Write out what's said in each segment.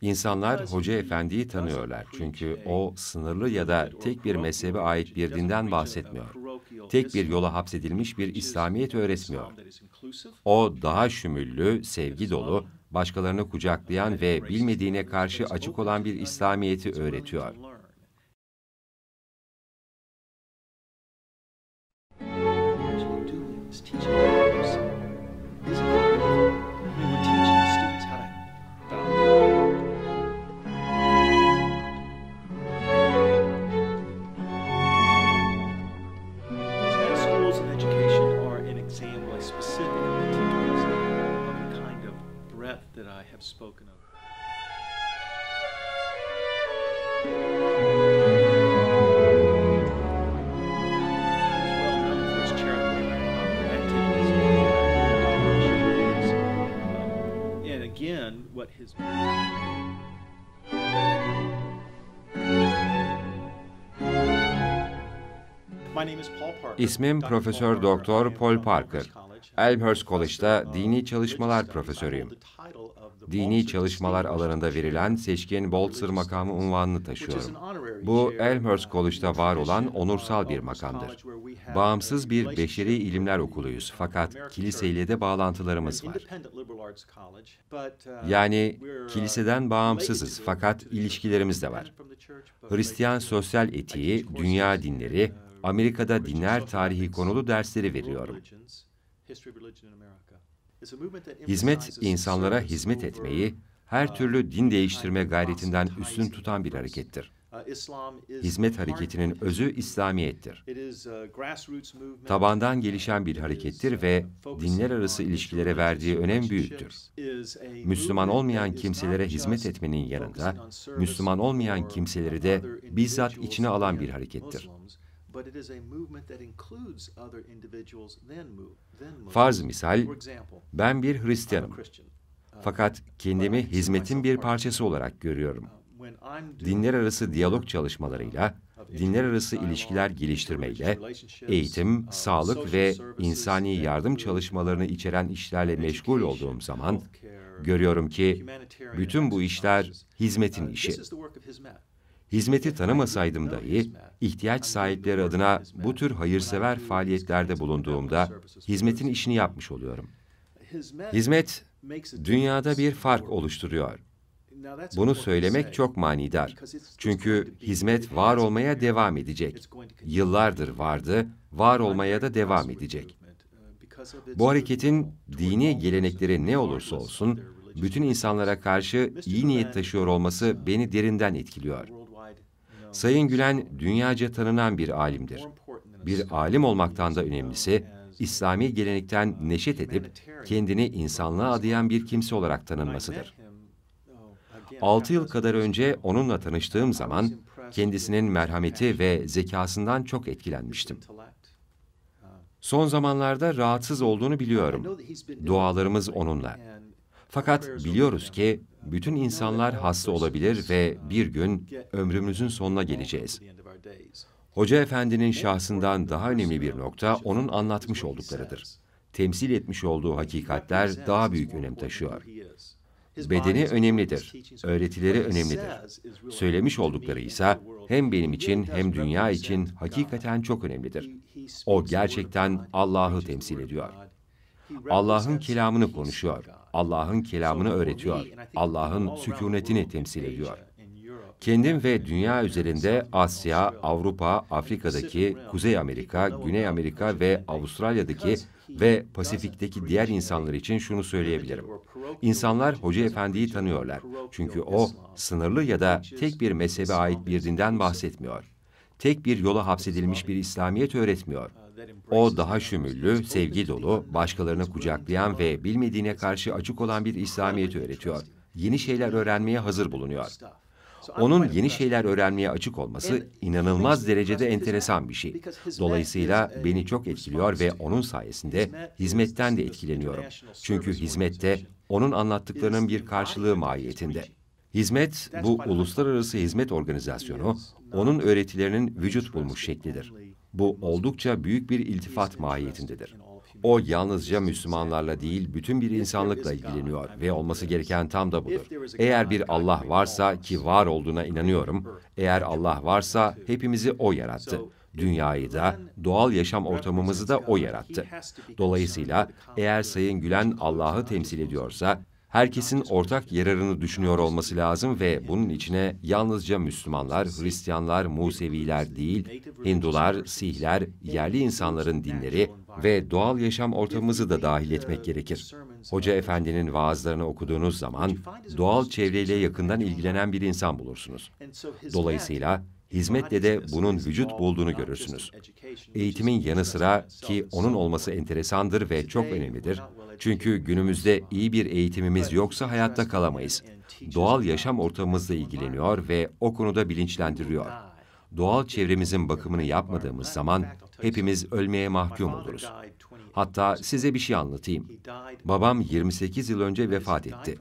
İnsanlar Hoca Efendi'yi tanıyorlar çünkü o sınırlı ya da tek bir mezhebe ait bir dinden bahsetmiyor. Tek bir yola hapsedilmiş bir İslamiyet öğretmiyor. O daha şümüllü, sevgi dolu, başkalarını kucaklayan ve bilmediğine karşı açık olan bir İslamiyet'i öğretiyor. death that I have spoken of. And again, what his My name is Paul Parker. İsmim Profesör Doktor Paul Parker. Elmhurst College'da dini çalışmalar profesörüyüm. Dini çalışmalar alanında verilen seçkin Boltzer makamı unvanını taşıyorum. Bu Elmhurst College'da var olan onursal bir makamdır. Bağımsız bir beşeri ilimler okuluyuz fakat kiliseyle de bağlantılarımız var. Yani kiliseden bağımsızız fakat ilişkilerimiz de var. Hristiyan sosyal etiği, dünya dinleri, Amerika'da dinler tarihi konulu dersleri veriyorum. Hizmet, insanlara hizmet etmeyi, her uh, türlü din değiştirme gayretinden üstün tutan bir harekettir. Uh, hizmet hareketinin özü İslamiyettir. Tabandan gelişen bir uh, harekettir ve dinler arası ilişkilere verdiği önem büyüktür. Müslüman olmayan kimselere hizmet etmenin yanında, Müslüman olmayan kimseleri de bizzat içine alan bir harekettir. Farz misal, ben bir Hristiyanım. Uh, Fakat kendimi hizmetin bir parçası olarak görüyorum. Uh, dinler arası diyalog çalışmalarıyla, dinler arası ilişkiler geliştirmeyle, eğitim, uh, sağlık ve insani yardım çalışmalarını içeren işlerle meşgul olduğum zaman görüyorum ki bütün bu işler hizmetin işi. Hizmeti tanımasaydım dahi, ihtiyaç sahipleri adına bu tür hayırsever faaliyetlerde bulunduğumda hizmetin işini yapmış oluyorum. Hizmet, dünyada bir fark oluşturuyor. Bunu söylemek çok manidar. Çünkü hizmet var olmaya devam edecek. Yıllardır vardı, var olmaya da devam edecek. Bu hareketin dini gelenekleri ne olursa olsun, bütün insanlara karşı iyi niyet taşıyor olması beni derinden etkiliyor.'' Sayın Gülen dünyaca tanınan bir alimdir. Bir alim olmaktan da önemlisi, İslami gelenekten neşet edip kendini insanlığa adayan bir kimse olarak tanınmasıdır. Altı yıl kadar önce onunla tanıştığım zaman kendisinin merhameti ve zekasından çok etkilenmiştim. Son zamanlarda rahatsız olduğunu biliyorum. Dualarımız onunla. Fakat biliyoruz ki bütün insanlar hasta olabilir ve bir gün ömrümüzün sonuna geleceğiz. Hoca efendinin şahsından daha önemli bir nokta onun anlatmış olduklarıdır. Temsil etmiş olduğu hakikatler daha büyük önem taşıyor. Bedeni önemlidir, öğretileri önemlidir. Söylemiş oldukları ise hem benim için hem dünya için hakikaten çok önemlidir. O gerçekten Allah'ı temsil ediyor. Allah'ın kelamını konuşuyor. Allah'ın kelamını öğretiyor. Allah'ın sükunetini temsil ediyor. Kendim ve dünya üzerinde Asya, Avrupa, Afrika'daki, Kuzey Amerika, Güney Amerika ve Avustralya'daki ve Pasifik'teki diğer insanlar için şunu söyleyebilirim. İnsanlar Hoca Efendi'yi tanıyorlar. Çünkü o sınırlı ya da tek bir mezhebe ait bir dinden bahsetmiyor. Tek bir yola hapsedilmiş bir İslamiyet öğretmiyor. O daha şümüllü, sevgi dolu, başkalarını kucaklayan ve bilmediğine karşı açık olan bir İslamiyet öğretiyor. Yeni şeyler öğrenmeye hazır bulunuyor. Onun yeni şeyler öğrenmeye açık olması inanılmaz derecede enteresan bir şey. Dolayısıyla beni çok etkiliyor ve onun sayesinde hizmetten de etkileniyorum. Çünkü hizmette onun anlattıklarının bir karşılığı mahiyetinde. Hizmet, bu uluslararası hizmet organizasyonu, onun öğretilerinin vücut bulmuş şeklidir. Bu oldukça büyük bir iltifat mahiyetindedir. O yalnızca Müslümanlarla değil bütün bir insanlıkla ilgileniyor ve olması gereken tam da budur. Eğer bir Allah varsa ki var olduğuna inanıyorum, eğer Allah varsa hepimizi O yarattı. Dünyayı da, doğal yaşam ortamımızı da O yarattı. Dolayısıyla eğer Sayın Gülen Allah'ı temsil ediyorsa, herkesin ortak yararını düşünüyor olması lazım ve bunun içine yalnızca Müslümanlar, Hristiyanlar, Museviler değil, Hindular, Sihler, yerli insanların dinleri ve doğal yaşam ortamımızı da dahil etmek gerekir. Hoca Efendi'nin vaazlarını okuduğunuz zaman doğal çevreyle yakından ilgilenen bir insan bulursunuz. Dolayısıyla Hizmetle de bunun vücut bulduğunu görürsünüz. Eğitimin yanı sıra ki onun olması enteresandır ve çok önemlidir. Çünkü günümüzde iyi bir eğitimimiz yoksa hayatta kalamayız. Doğal yaşam ortamımızla ilgileniyor ve o konuda bilinçlendiriyor. Doğal çevremizin bakımını yapmadığımız zaman hepimiz ölmeye mahkum oluruz. Hatta size bir şey anlatayım. Babam 28 yıl önce vefat etti.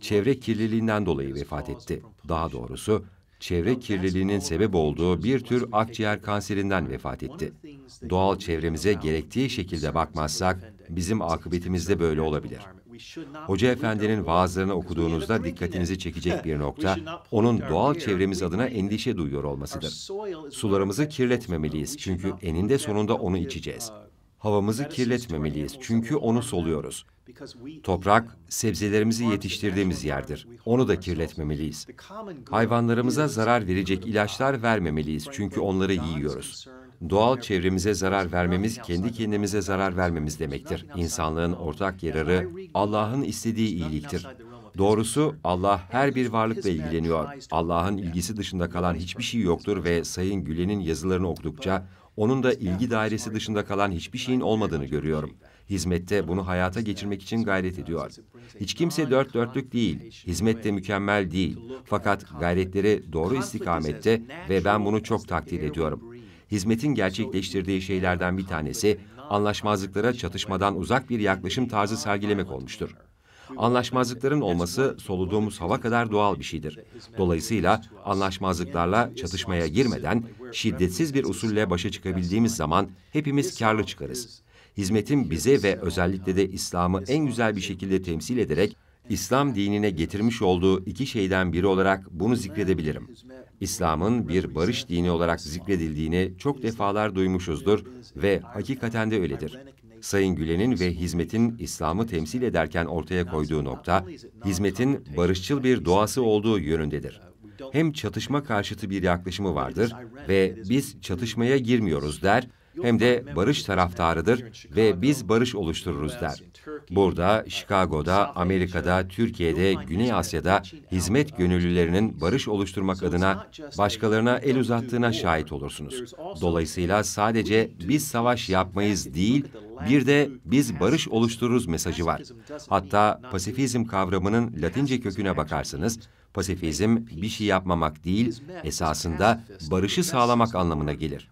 Çevre kirliliğinden dolayı vefat etti. Daha doğrusu çevre kirliliğinin sebep olduğu bir tür akciğer kanserinden vefat etti. Doğal çevremize gerektiği şekilde bakmazsak bizim akıbetimiz de böyle olabilir. Hoca Efendi'nin vaazlarını okuduğunuzda dikkatinizi çekecek bir nokta, onun doğal çevremiz adına endişe duyuyor olmasıdır. Sularımızı kirletmemeliyiz çünkü eninde sonunda onu içeceğiz havamızı kirletmemeliyiz çünkü onu soluyoruz. Toprak, sebzelerimizi yetiştirdiğimiz yerdir. Onu da kirletmemeliyiz. Hayvanlarımıza zarar verecek ilaçlar vermemeliyiz çünkü onları yiyoruz. Doğal çevremize zarar vermemiz, kendi kendimize zarar vermemiz demektir. İnsanlığın ortak yararı, Allah'ın istediği iyiliktir. Doğrusu Allah her bir varlıkla ilgileniyor. Allah'ın ilgisi dışında kalan hiçbir şey yoktur ve Sayın Gülen'in yazılarını okudukça onun da ilgi dairesi dışında kalan hiçbir şeyin olmadığını görüyorum. Hizmette bunu hayata geçirmek için gayret ediyor. Hiç kimse dört dörtlük değil, hizmette de mükemmel değil. Fakat gayretleri doğru istikamette ve ben bunu çok takdir ediyorum. Hizmetin gerçekleştirdiği şeylerden bir tanesi, anlaşmazlıklara çatışmadan uzak bir yaklaşım tarzı sergilemek olmuştur. Anlaşmazlıkların olması soluduğumuz hava kadar doğal bir şeydir. Dolayısıyla anlaşmazlıklarla çatışmaya girmeden şiddetsiz bir usulle başa çıkabildiğimiz zaman hepimiz karlı çıkarız. Hizmetim bize ve özellikle de İslam'ı en güzel bir şekilde temsil ederek İslam dinine getirmiş olduğu iki şeyden biri olarak bunu zikredebilirim. İslam'ın bir barış dini olarak zikredildiğini çok defalar duymuşuzdur ve hakikaten de öyledir. Sayın Gülen'in ve hizmetin İslam'ı temsil ederken ortaya koyduğu nokta, hizmetin barışçıl bir doğası olduğu yönündedir. Hem çatışma karşıtı bir yaklaşımı vardır ve biz çatışmaya girmiyoruz der, hem de barış taraftarıdır ve biz barış oluştururuz der. Burada, Chicago'da, Amerika'da, Türkiye'de, Güney Asya'da hizmet gönüllülerinin barış oluşturmak adına başkalarına el uzattığına şahit olursunuz. Dolayısıyla sadece biz savaş yapmayız değil, bir de biz barış oluştururuz mesajı var. Hatta pasifizm kavramının Latince köküne bakarsınız, pasifizm bir şey yapmamak değil, esasında barışı sağlamak anlamına gelir.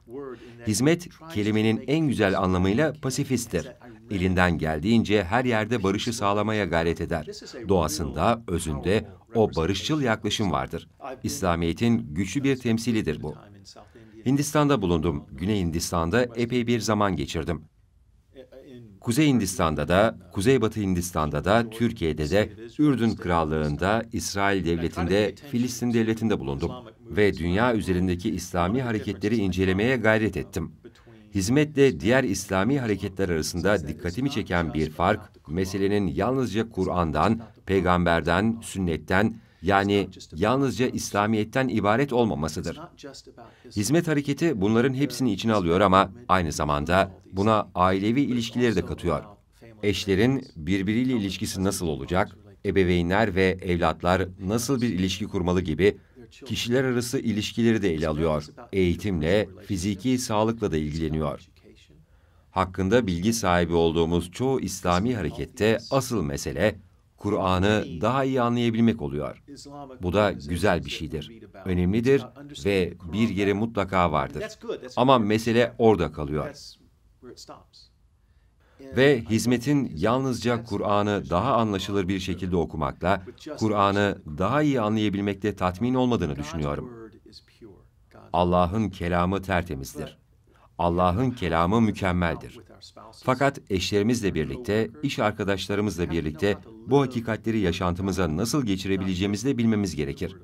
Hizmet kelimenin en güzel anlamıyla pasifisttir. Elinden geldiğince her yerde barışı sağlamaya gayret eder. Doğasında, özünde o barışçıl yaklaşım vardır. İslamiyet'in güçlü bir temsilidir bu. Hindistan'da bulundum. Güney Hindistan'da epey bir zaman geçirdim. Kuzey Hindistan'da da, Kuzeybatı Hindistan'da da, Türkiye'de de, Ürdün Krallığı'nda, İsrail Devleti'nde, Filistin Devleti'nde bulundum ve dünya üzerindeki İslami hareketleri incelemeye gayret ettim. Hizmetle diğer İslami hareketler arasında dikkatimi çeken bir fark, meselenin yalnızca Kur'an'dan, peygamberden, sünnetten yani yalnızca İslamiyet'ten ibaret olmamasıdır. Hizmet hareketi bunların hepsini içine alıyor ama aynı zamanda buna ailevi ilişkileri de katıyor. Eşlerin birbiriyle ilişkisi nasıl olacak, ebeveynler ve evlatlar nasıl bir ilişki kurmalı gibi kişiler arası ilişkileri de ele alıyor. Eğitimle, fiziki sağlıkla da ilgileniyor. Hakkında bilgi sahibi olduğumuz çoğu İslami harekette asıl mesele Kur'an'ı daha iyi anlayabilmek oluyor. Bu da güzel bir şeydir. Önemlidir ve bir yeri mutlaka vardır. Ama mesele orada kalıyor. Ve hizmetin yalnızca Kur'an'ı daha anlaşılır bir şekilde okumakla, Kur'an'ı daha iyi anlayabilmekte tatmin olmadığını düşünüyorum. Allah'ın kelamı tertemizdir. Allah'ın kelamı mükemmeldir. Fakat eşlerimizle birlikte, iş arkadaşlarımızla birlikte bu hakikatleri yaşantımıza nasıl geçirebileceğimizi de bilmemiz gerekir.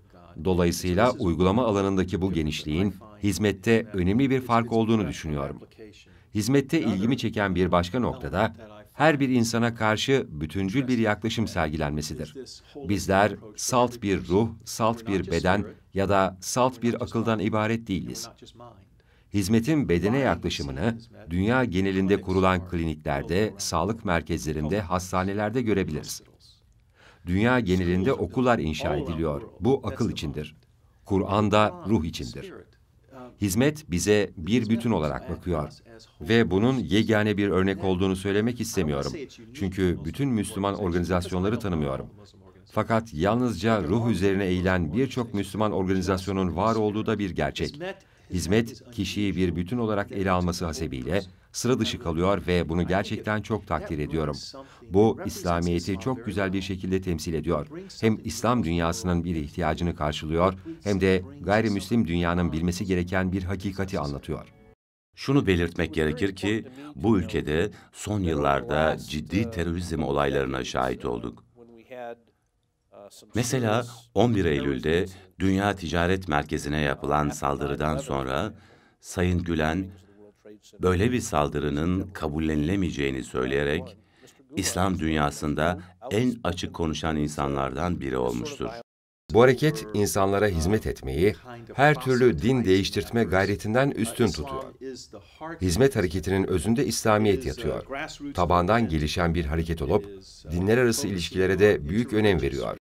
Dolayısıyla uygulama alanındaki bu genişliğin hizmette önemli bir fark olduğunu düşünüyorum. Hizmette ilgimi çeken bir başka noktada her bir insana karşı bütüncül bir yaklaşım sergilenmesidir. Bizler salt bir ruh, salt bir beden ya da salt bir akıldan ibaret değiliz hizmetin bedene yaklaşımını dünya genelinde kurulan kliniklerde, sağlık merkezlerinde, hastanelerde görebiliriz. Dünya genelinde okullar inşa ediliyor. Bu akıl içindir. Kur'an da ruh içindir. Hizmet bize bir bütün olarak bakıyor ve bunun yegane bir örnek olduğunu söylemek istemiyorum. Çünkü bütün Müslüman organizasyonları tanımıyorum. Fakat yalnızca ruh üzerine eğilen birçok Müslüman organizasyonun var olduğu da bir gerçek. Hizmet, kişiyi bir bütün olarak ele alması hasebiyle sıra dışı kalıyor ve bunu gerçekten çok takdir ediyorum. Bu İslamiyet'i çok güzel bir şekilde temsil ediyor. Hem İslam dünyasının bir ihtiyacını karşılıyor hem de gayrimüslim dünyanın bilmesi gereken bir hakikati anlatıyor. Şunu belirtmek gerekir ki bu ülkede son yıllarda ciddi terörizm olaylarına şahit olduk. Mesela 11 Eylül'de Dünya Ticaret Merkezi'ne yapılan saldırıdan sonra Sayın Gülen böyle bir saldırının kabullenilemeyeceğini söyleyerek İslam dünyasında en açık konuşan insanlardan biri olmuştur. Bu hareket insanlara hizmet etmeyi her türlü din değiştirtme gayretinden üstün tutuyor. Hizmet hareketinin özünde İslamiyet yatıyor. Tabandan gelişen bir hareket olup dinler arası ilişkilere de büyük önem veriyor.